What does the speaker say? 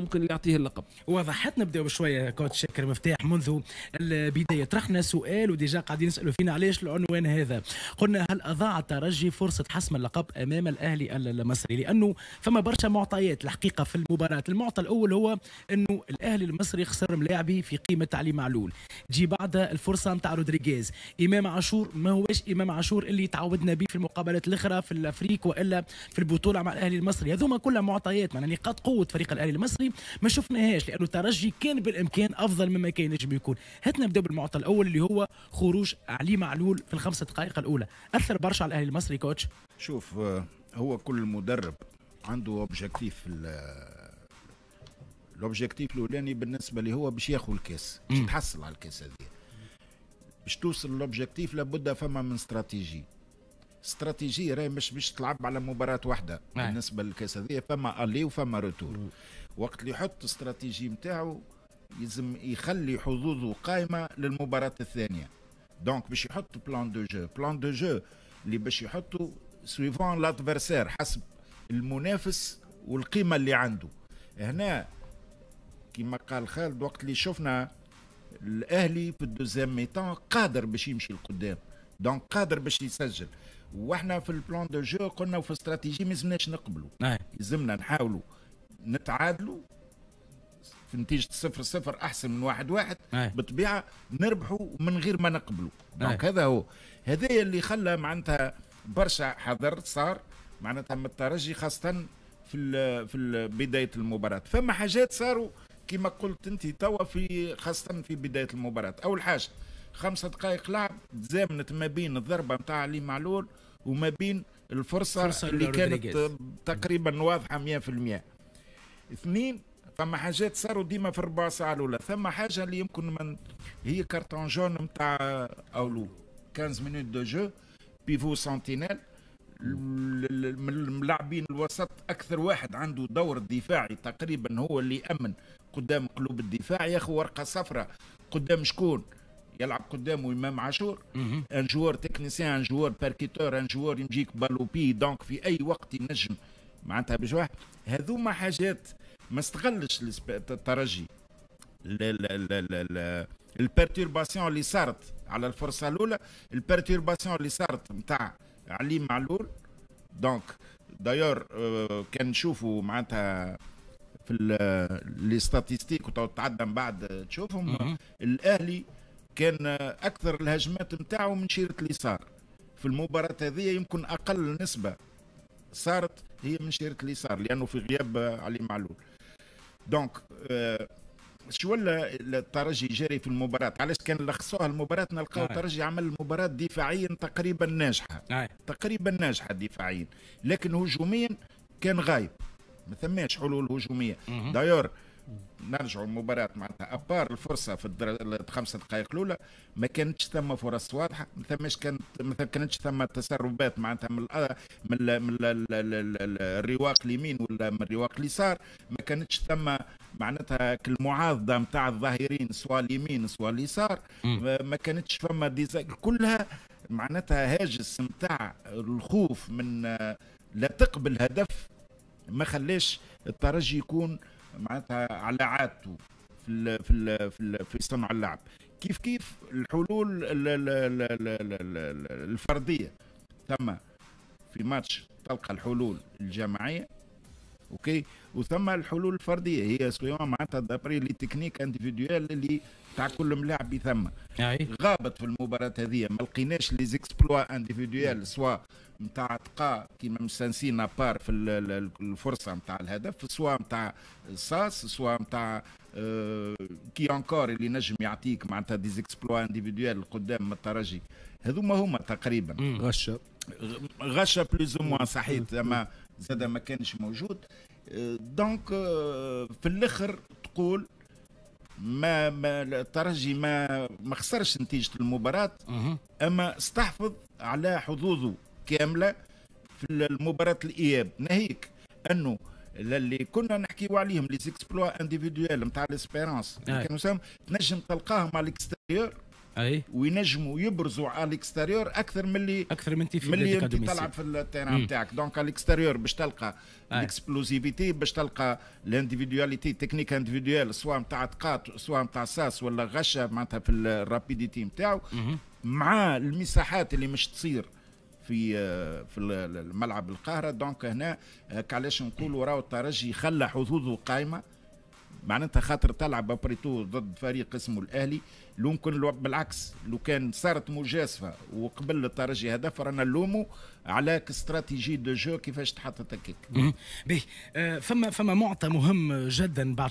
ممكن يعطيه اللقب وضحت نبدا شويه كوتش شاكر مفتاح منذ البدايه طرحنا سؤال وديجا قاعدين نسالوا فينا علاش العنوان هذا قلنا هل اضاع الترجي فرصه حسم اللقب امام الاهلي المصري لانه فما برشا معطيات الحقيقه في المباراه المعطى الاول هو انه الاهلي المصري خسر ملاعبي في قيمه علي معلول جي بعدها الفرصه نتاع رودريغيز امام عاشور ما هوش امام عاشور اللي تعودنا به في المقابلات الاخرى في الافريق والا في البطوله مع الاهلي المصري هذوما كلها معطيات معناها نقاط قوه فريق الاهلي المصري ما شفناهاش لانه الترجي كان بالامكان افضل مما كان ينجم يكون هات نبدا بالمعطى الاول اللي هو خروج علي معلول في الخمسه دقائق الاولى اثر برشا على الاهلي المصري كوتش شوف آه، هو كل مدرب عنده اوبجيكتيف الاوبجيكتيف الاولاني بالنسبه لي هو باش ياخذ الكاس باش تحصل على الكاس هذه باش توصل الاوبجيكتيف لابد فما من استراتيجي استراتيجيه راهي مش باش تلعب على مباراه واحده نعم. بالنسبه للكاس هذه فما الي وفما روتور وقت اللي يحط استراتيجي نتاعو يلزم يخلي حظوظه قائمه للمباراه الثانيه دونك باش يحط بلان دو جو بلان دو جو اللي باش يحطه سويفون لادفيرسير حسب المنافس والقيمه اللي عنده هنا كما قال خالد وقت اللي شفنا الاهلي في الدوزيام ميتان قادر باش يمشي لقدام دونك قادر باش يسجل واحنا في البلان دو جو قلنا في استراتيجي ما لازمناش نقبلوا نعم. لازمنا نحاولوا نتعادلوا في نتيجه صفر صفر احسن من واحد واحد أيه. بالطبيعه نربحوا من غير ما نقبلوا أيه. هذا هو هذا اللي خلى معناتها برشا حذر صار معناتها من الترجي خاصه في الـ في الـ بدايه المباراه فما حاجات صاروا كما قلت انت توا في خاصه في بدايه المباراه اول حاجه خمسة دقائق لعب تزامنت ما بين الضربه نتاع علي معلول وما بين الفرصه اللي كانت تقريبا واضحه 100% اثنين فما حاجات صاروا ديما في الربع ساعه الاولى ثم حاجه اللي يمكن من هي كارتون جون نتاع اولو 15 مينوت دو جو بيفو سنتينيل من اللاعبين الوسط اكثر واحد عنده دور دفاعي تقريبا هو اللي يامن قدام قلوب الدفاع ياخذ ورقه صفراء قدام شكون يلعب قدامه امام عاشور ان جوار تكنيسيان ان جوار باركيتور ان جوار يمجيك بالوبي دونك في اي وقت ينجم معناتها بجواه هذوما حاجات ما استغلش الترجي البرتورباسيون اللي صارت على الفرصه الاولى البرتورباسيون اللي صارت نتاع علي معلول دونك دايور euh, كان نشوفوا معناتها في لي ستاتيستيك وتعدى من بعد تشوفهم الاهلي كان اكثر الهجمات نتاعو من شيره اليسار في المباراه هذه يمكن اقل نسبه صارت هي من شيره اليسار لانه في غياب علي معلول دونك شو ولا الترجي جاري في المباراة علاش كان لخصوها المباراة نلقاو الترجي عمل مباراة دفاعيا تقريبا ناجحة آه. تقريبا ناجحة دفاعيا لكن هجوميا كان غايب ما ثماش حلول هجومية دايور نرجعوا المباراة معناتها أبار الفرصة في الخمسة دقائق الأولى ما كانتش ثم فرص واضحة ما ثماش كانت ما كانتش ثم تسربات معناتها من من من الرواق اليمين ولا من الرواق اليسار ما كانتش ثم معناتها كالمعاضدة نتاع الظاهرين سواء اليمين سواء اليسار ما كانتش فما ديزا... كلها معناتها هاجس نتاع الخوف من لا تقبل هدف ما خلاش الترجي يكون معناتها على عادته في في في, في صنع اللعب كيف كيف الحلول الفرديه ثم في ماتش تلقى الحلول الجماعيه اوكي وثم الحلول الفرديه هي سويون معناتها دابري لي تكنيك انديفيديوال اللي تاع كل ملاعب ثم غابت في المباراه هذه ما لقيناش لي زيكسبلوا انديفيديوال سوا نتاع تقا كيما مستنسين نابار في الفرصه نتاع الهدف سوا نتاع ساس سوا نتاع أه كي انكور اللي نجم يعطيك معناتها دي زيكسبلوا انديفيديوال قدام الترجي هذوما هما تقريبا غشة غشة بلوز موان صحيح اما زاد ما كانش موجود آه، دونك آه، في الاخر تقول ما, ما الترجي ما ما خسرش نتيجه المباراه اما استحفظ على حظوظه كامله في المباراه الاياب ناهيك انه اللي كنا نحكيو عليهم لي زيكسبلوا انديفيديوال نتاع ليسبيرونس كانوا تنجم تلقاهم على الاكستيريور اي وينجموا يبرزوا على الاكستيريور اكثر من اللي اكثر من في اللي انت تلعب في التيران نتاعك دونك على الاكستيريور باش تلقى الاكسبلوزيفيتي باش تلقى الانديفيدواليتي تكنيك انديفيدوال سواء نتاع تقاط سواء نتاع ساس ولا غشه معناتها في الرابيديتي نتاعو مع المساحات اللي مش تصير في في الملعب القاهره دونك هنا علاش نقولوا راهو الترجي خلى حظوظه قائمه معناتها خاطر تلعب ابريتو ضد فريق اسمه الاهلي لو كان بالعكس لو كان صارت مجازفه وقبل الترجي هدف رانا نلومه على استراتيجي دو جو كيفاش تحط هكاك. به آه، فما فما معطى مهم جدا بعد